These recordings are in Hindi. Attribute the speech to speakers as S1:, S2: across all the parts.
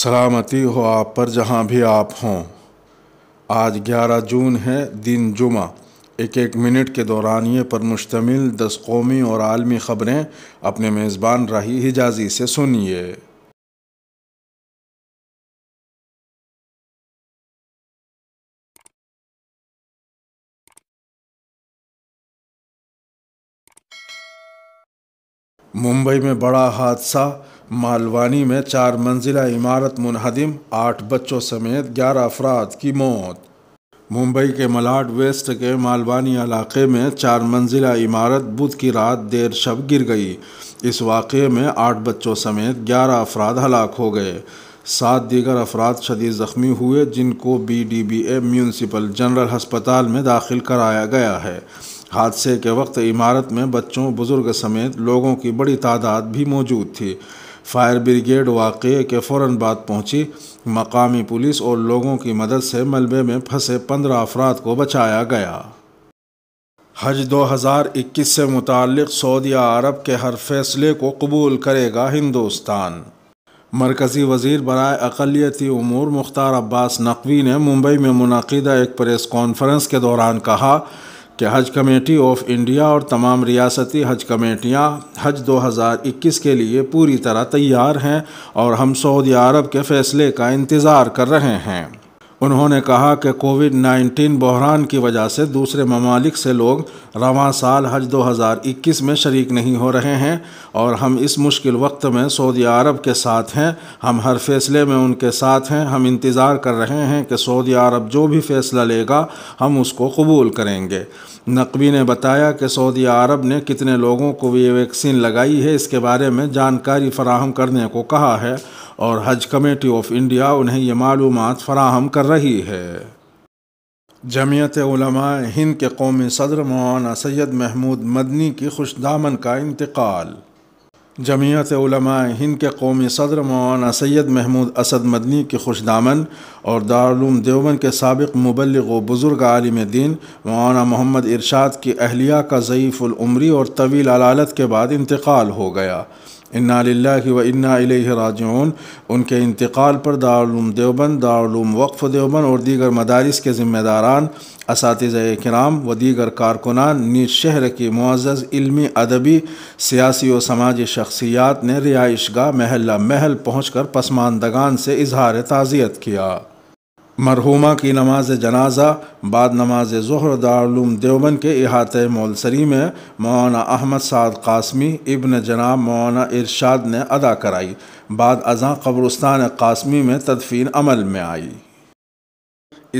S1: सलामती हो आप पर जहाँ भी आप हों आज 11 जून है दिन जुमा एक एक मिनट के दौरान ये पर मुश्तमिल दस कौमी और आलमी ख़बरें अपने मेज़बान राही हिजाजी से सुनिए मुंबई में बड़ा हादसा मालवानी में चार मंजिला इमारत मुनहदिम आठ बच्चों समेत ग्यारह अफराद की मौत मुंबई के मलाड वेस्ट के मालवानी इलाके में चार मंजिला इमारत बुध की रात देर शब गिर गई इस वाक़े में आठ बच्चों समेत ग्यारह अफराद हलाक हो गए सात दीगर अफराद शदीद ज़ख्मी हुए जिनको B D B A municipal general हस्पताल में दाखिल कराया गया है हादसे के वक्त इमारत में बच्चों बुज़ुर्ग समेत लोगों की बड़ी तादाद भी मौजूद थी फायर ब्रिगेड वाक़े के फ़ौर बाद पहुंची मकामी पुलिस और लोगों की मदद से मलबे में फंसे पंद्रह अफराद को बचाया गया हज 2021 से मुतल सऊदी अरब के हर फैसले को कबूल करेगा हिंदुस्तान मरकज़ी वजीर बरए अक़लीती अमूर मुख्तार अब्बास नकवी ने मुंबई में मनदा एक प्रेस कॉन्फ्रेंस के दौरान कहा कि हज कमेटी ऑफ इंडिया और तमाम रियासती हज कमेटियां हज 2021 के लिए पूरी तरह तैयार हैं और हम सऊदी अरब के फैसले का इंतज़ार कर रहे हैं उन्होंने कहा कि कोविड 19 बहरान की वजह से दूसरे ममालिक से लोग रवा साल हज 2021 में शरीक नहीं हो रहे हैं और हम इस मुश्किल वक्त में सऊदी अरब के साथ हैं हम हर फैसले में उनके साथ हैं हम इंतज़ार कर रहे हैं कि सऊदी अरब जो भी फ़ैसला लेगा हम उसको कबूल करेंगे नकवी ने बताया कि सऊदी अरब ने कितने लोगों को ये वैक्सीन लगाई है इसके बारे में जानकारी फराहम करने को कहा है और हज कमेटी ऑफ इंडिया उन्हें ये मालूम फराहम कर रही है जमीयत हिंद के कौमी सदर मौलाना सैयद महमूद मदनी की खुश दामन का इंतकाल जमीयत हिंद के कौमी सदर मौलाना सैयद महमूद असद मदनी के खुश दामन और दारूम देवन के सबक मुबलग व बुज़ुर्ग आलिम दीन मौलाना मोहम्मद इरशाद की अहलिया का ज़यीफ़ुलमरी और तवील अलालत के बाद इंतकाल हो गया इन्ना व इन्ना राजून उनके इंतकाल पर दारूम देवबंद दारूम वक्फ़ देवबंद और दीगर मदारस के ज़िम्मेदारान इस कराम व दीगर कारकुनान नीज शहर की मुआज़ इलमी अदबी सियासी व समाजी शख्सियात ने रिहाइश गाह महल्ला महल पहुँच कर पसमानदगान से इजहार ताज़ियत किया मरहुमा की नमाज जनाजा बाद नमाज जहर दारूम देवबन के अहात मौलसरी में मौना अहमद साद कासमी इब्न जनाब मौना इरशाद ने अदा कराई बाद अजा कब्रस्तान कासमी में तदफीन अमल में आई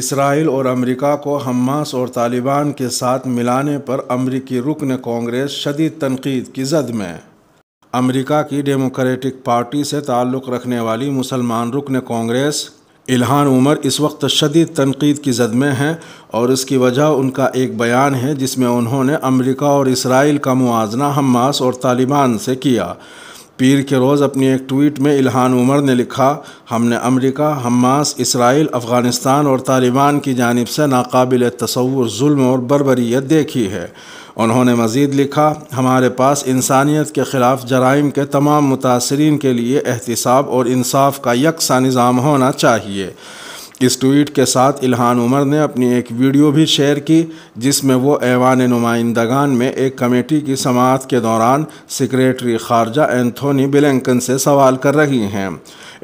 S1: इसराइल और अमेरिका को हमास और तालिबान के साथ मिलाने पर अमरीकी रुकन कांग्रेस शदीद तनकीद की जद में अमेरिका की डेमोक्रेटिक पार्टी से ताल्लुक़ रखने वाली मुसलमान रुकन कांग्रेस इल्हान उमर इस वक्त शदीद तनकीद की जद में हैं और इसकी वजह उनका एक बयान है जिसमें उन्होंने अमरीका और इसराइल का मुआजना हमास और तालिबान से किया पीर के रोज़ अपनी एक ट्वीट में इल्हान उमर ने लिखा हमने अमेरिका हमास इसराइल अफ़गानिस्तान और तालिबान की जानब से नाकबिल तस्वुर जुल्म और बरबरीत देखी है उन्होंने मज़ीद लिखा हमारे पास इंसानियत के ख़िलाफ़ जराइम के तमाम मुतासरीन के लिए एहतसाब और इंसाफ का यकसा निज़ाम होना चाहिए इस ट्वीट के साथ इल्हान उमर ने अपनी एक वीडियो भी शेयर की जिसमें वो ऐवान नुमाइंदगान में एक कमेटी की समात के दौरान सेक्रेटरी खारजा एंथोनी बिलेंकन से सवाल कर रही हैं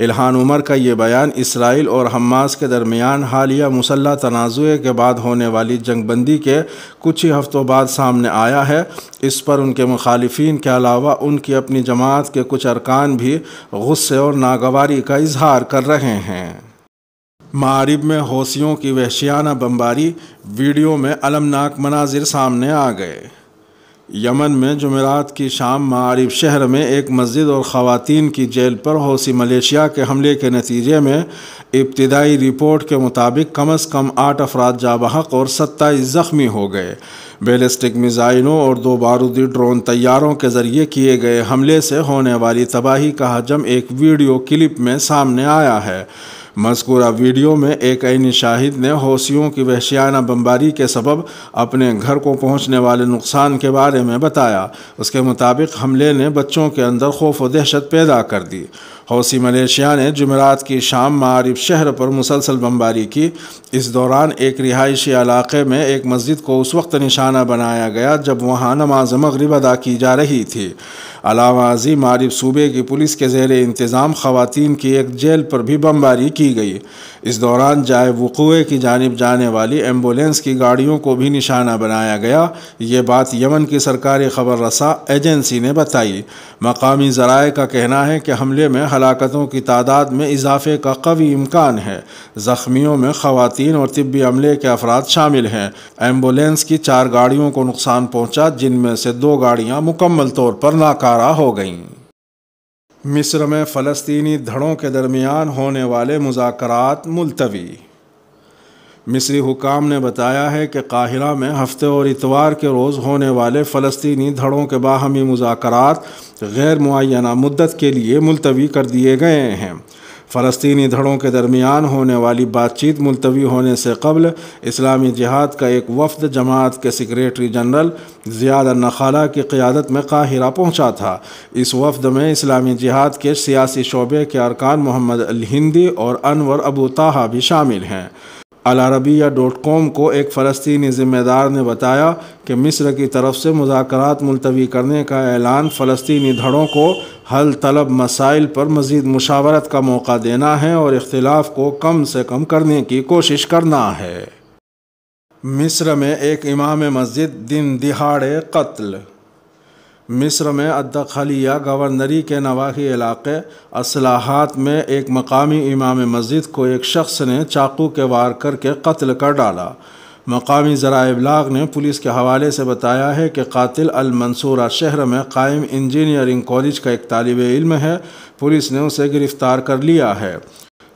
S1: इल्हान उमर का ये बयान इसराइल और हमास के दरमियान हालिया मुसल्ह तनाज़े के बाद होने वाली जंगबंदी के कुछ ही हफ्तों बाद सामने आया है इस पर उनके मुखालफन के अलावा उनकी अपनी जमात के कुछ अरकान भी गुस्से और नागवारी का इजहार कर रहे हैं मारिब में हौसियों की वहशियाना बमबारी वीडियो में अलमनाक मनाजिर सामने आ गए यमन में जमेरात की शाम मारिब शहर में एक मस्जिद और ख़वातीन की जेल पर हौसी मलेशिया के हमले के नतीजे में इब्तदाई रिपोर्ट के मुताबिक कम अज़ कम आठ अफराद जा बहक और सत्ताईस ज़ख्मी हो गए बैलिस्टिक मिज़ाइलों और दो बारूदी ड्रोन तैयारों के ज़रिए किए गए हमले से होने वाली तबाही का हजम एक वीडियो क्लिप में सामने आया है मस्कूरा वीडियो में एक आईनी शाहिद ने हौसियों की वहशियाना बमबारी के सबब अपने घर को पहुंचने वाले नुकसान के बारे में बताया उसके मुताबिक हमले ने बच्चों के अंदर खौफ व दहशत पैदा कर दी हौसी मलेशिया ने जुमेरात की शाम मारब शहर पर मुसलसल बमबारी की इस दौरान एक रिहायशी इलाके में एक मस्जिद को उस वक्त निशाना बनाया गया जब वहाँ नमाज मगरब अदा की जा रही थी अलावाजी मारब सूबे की पुलिस के जेर इंतज़ाम खुतिन की एक जेल पर भी बमबारी की गई इस दौरान जाए वकूए की जानब जाने वाली एम्बुलेंस की गाड़ियों को भी निशाना बनाया गया ये बात यमन की सरकारी खबर रसा एजेंसी ने बताई मकामी जराए का कहना है कि हमले में हलाकतों की तादाद में इजाफे का कवी इम्कान है ज़ख्मियों में ख़वान और तबी अमले के अफराद शामिल हैं एम्बुलेंस की चार गाड़ियों को नुकसान पहुँचा जिनमें से दो गाड़ियाँ मुकम्मल तौर पर नाकारा हो गई मिस्र में फ़लस्तनी धड़ों के दरमियान होने वाले मुजाकर मुलतवी मिसरी हुकाम ने बताया है कि काहिरा में हफ्ते और इतवार के रोज़ होने वाले फ़लस्तीनी धड़ों के बाहमी मुजाकर गैर मुना मुद्दत के लिए मुलतवी कर दिए गए हैं फ़लस्तीनी धड़ों के दरमियान होने वाली बातचीत मुलतवी होने से कबल इस्लामी जिहाद का एक वफद जमात के सेक्रेटरी जनरल ज़ियाद नखाला की क़्यादत में काहिरा पहुँचा था इस वफद में इस्लामी जिहाद के सियासी शोबे के अरकान मोहम्मद अल हिंदी और अनवर अबू ताहा भी शामिल हैं अलारबिया डॉट कॉम को एक फ़लस्तनी ज़िम्मेदार ने बताया कि मिस्र की तरफ से मुजाकर मुलतवी करने का ऐलान फ़लस्तनी धड़ों को हल तलब मसाइल पर मज़ीद मुशावरत का मौका देना है और इख्तलाफ को कम से कम करने की कोशिश करना है मिस्र में एक इमाम मस्जिद दिन दिहाड़े कत्ल मिस्र में अदखलिया गवर्नरी के नवाही इलाके असलाहत में एक मकामी इमाम मस्जिद को एक शख्स ने चाकू के वार करके कत्ल कर डाला मकामी ज़रा इबलाग ने पुलिस के हवाले से बताया है कि कातिल मंसूरा शहर में कायम इंजीनियरिंग कॉलेज का एक तालब इल्म है पुलिस ने उसे गिरफ़्तार कर लिया है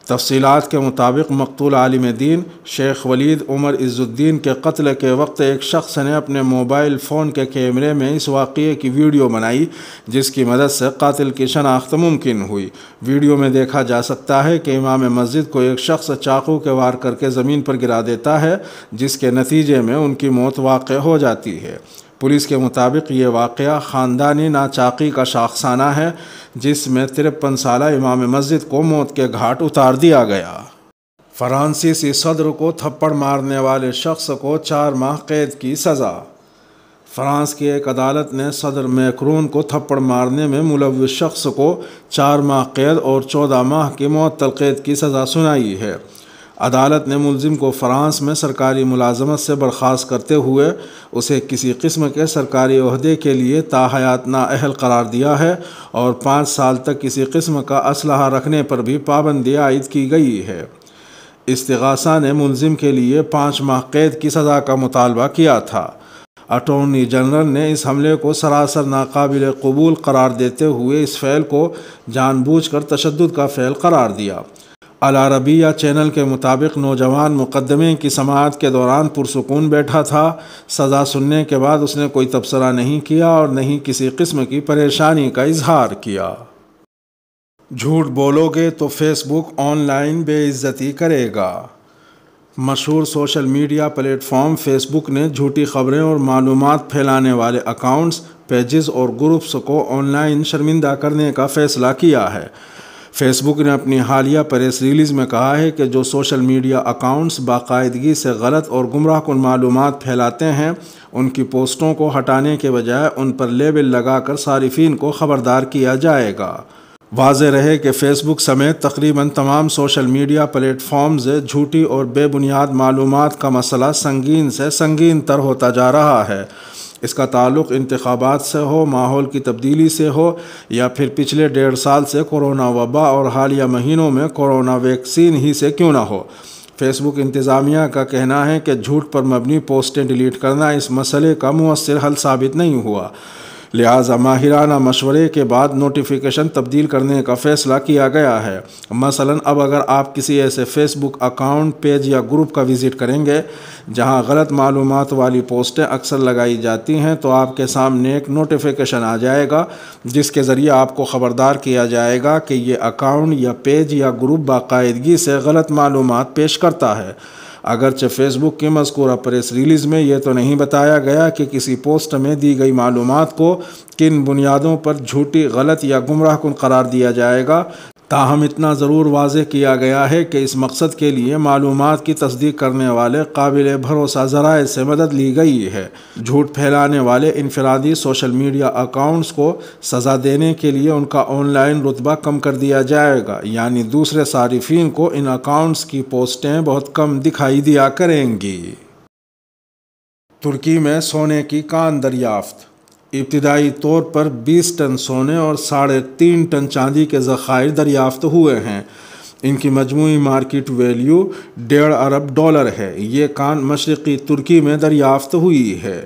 S1: तफसीत के मुताबिक मकतूल आलम दीन शेख वलीद उमर इज़्ज़ुद्दीन के कत्ल के वक्त एक शख्स ने अपने मोबाइल फ़ोन के कैमरे में इस वाक़े की वीडियो बनाई जिसकी मदद से कतल की शनाख्त मुमकिन हुई वीडियो में देखा जा सकता है कि इमाम मस्जिद को एक शख्स चाकू के वार करके ज़मीन पर गिरा देता है जिसके नतीजे में उनकी मौत वाक़ हो जाती है पुलिस के मुताबिक ये वाक़ ख़ानदानी नाचाकी का शाखसाना है जिसमें तिरपन साल इमाम मस्जिद को मौत के घाट उतार दिया गया फ्रांसीसी सदर को थप्पड़ मारने वाले शख्स को चार माह कैद की सज़ा फ्रांस की एक अदालत ने सदर मैक्रोन को थप्पड़ मारने में मुलव शख्स को चार माह कैद और चौदह माह की मौत तलकैद की सज़ा सुनाई है अदालत ने मुलजिम को फ्रांस में सरकारी मुलाजमत से बर्खास्त करते हुए उसे किसी किस्म के सरकारी अहदे के लिए ताहयात अहल करार दिया है और पाँच साल तक किसी किस्म का असलहा रखने पर भी पाबंदी आयद की गई है इसतगासा ने मुलजिम के लिए पाँच माह कैद की सज़ा का मुतालबा किया था अटॉर्नी जनरल ने इस हमले को सरासर नाकबिल कबूल करार देते हुए इस फ़ैल को जानबूझ कर तशद का फ़ैल करार दिया अलारबिया चैनल के मुताबिक नौजवान मुकदमे की समात के दौरान पुरसकून बैठा था सज़ा सुनने के बाद उसने कोई तबसरा नहीं किया और नहीं किसी किस्म की परेशानी का इजहार किया झूठ बोलोगे तो फेसबुक ऑनलाइन बेइज्जती करेगा मशहूर सोशल मीडिया प्लेटफॉर्म फेसबुक ने झूठी खबरें और मालूम फैलाने वाले अकाउंट्स पेजेस और ग्रुप्स को ऑनलाइन शर्मिंदा करने का फ़ैसला किया है फेसबुक ने अपनी हालिया प्रेस रिलीज़ में कहा है कि जो सोशल मीडिया अकाउंट्स बाकायदगी से गलत और गुमराह कन मालूम फैलाते हैं उनकी पोस्टों को हटाने के बजाय उन पर लेबल लगाकर सार्फिन को ख़बरदार किया जाएगा वाज रहे कि फ़ेसबुक समेत तकरीबन तमाम सोशल मीडिया प्लेटफॉर्म्स झूठी और बेबुनियाद मालूम का मसला संगीन से संगीन तर होता जा रहा है इसका ताल्लुक इंतबात से हो माहौल की तब्दीली से हो या फिर पिछले डेढ़ साल से कोरोना वबा और हालिया महीनों में कोरोना वैक्सीन ही से क्यों ना हो फेसबुक इंतज़ामिया का कहना है कि झूठ पर मबनी पोस्टें डिलीट करना इस मसले का मवसर हल साबित नहीं हुआ लिहाजा माहिराना मशवरे के बाद नोटिफिकेशन तब्दील करने का फ़ैसला किया गया है मसलन अब अगर आप किसी ऐसे फेसबुक अकाउंट पेज या ग्रुप का विज़िट करेंगे जहां गलत मालूम वाली पोस्टें अक्सर लगाई जाती हैं तो आपके सामने एक नोटिफिकेशन आ जाएगा जिसके ज़रिए आपको ख़बरदार किया जाएगा कि ये अकाउंट या पेज या ग्रुप बाकायदगी से गलत मालूम पेश करता है अगरचे फेसबुक की मजकूर प्रेस रिलीज़ में यह तो नहीं बताया गया कि किसी पोस्ट में दी गई मालूम को किन बुनियादों पर झूठी गलत या गुमराह करार दिया जाएगा ताहम इतना ज़रूर वाज किया गया है कि इस मकसद के लिए मालूम की तस्दीक करने वाले काबिल भरोसा ज़राए से मदद ली गई है झूठ फैलाने वाले इनफरादी सोशल मीडिया अकाउंट्स को सज़ा देने के लिए उनका ऑनलाइन रुतबा कम कर दिया जाएगा यानी दूसरे सार्फिन को इन अकाउंट्स की पोस्टें बहुत कम दिखाई दिया करेंगी तुर्की में सोने की कान दरियाफ्त इब्तदाई तौर पर 20 टन सोने और साढ़े तीन टन चांदी के ज़ख़ायर दरियाफ्त हुए हैं इनकी मजमू मार्केट वैल्यू डेढ़ अरब डॉलर है ये कान मशरक़ी तुर्की में दरियाफ्त हुई है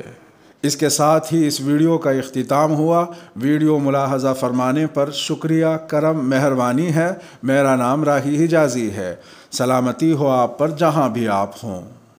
S1: इसके साथ ही इस वीडियो का अख्ताम हुआ वीडियो मुलाहजा फरमाने पर शुक्रिया करम मेहरबानी है मेरा नाम राही हिजाजी है सलामती हो आप पर जहाँ भी आप हों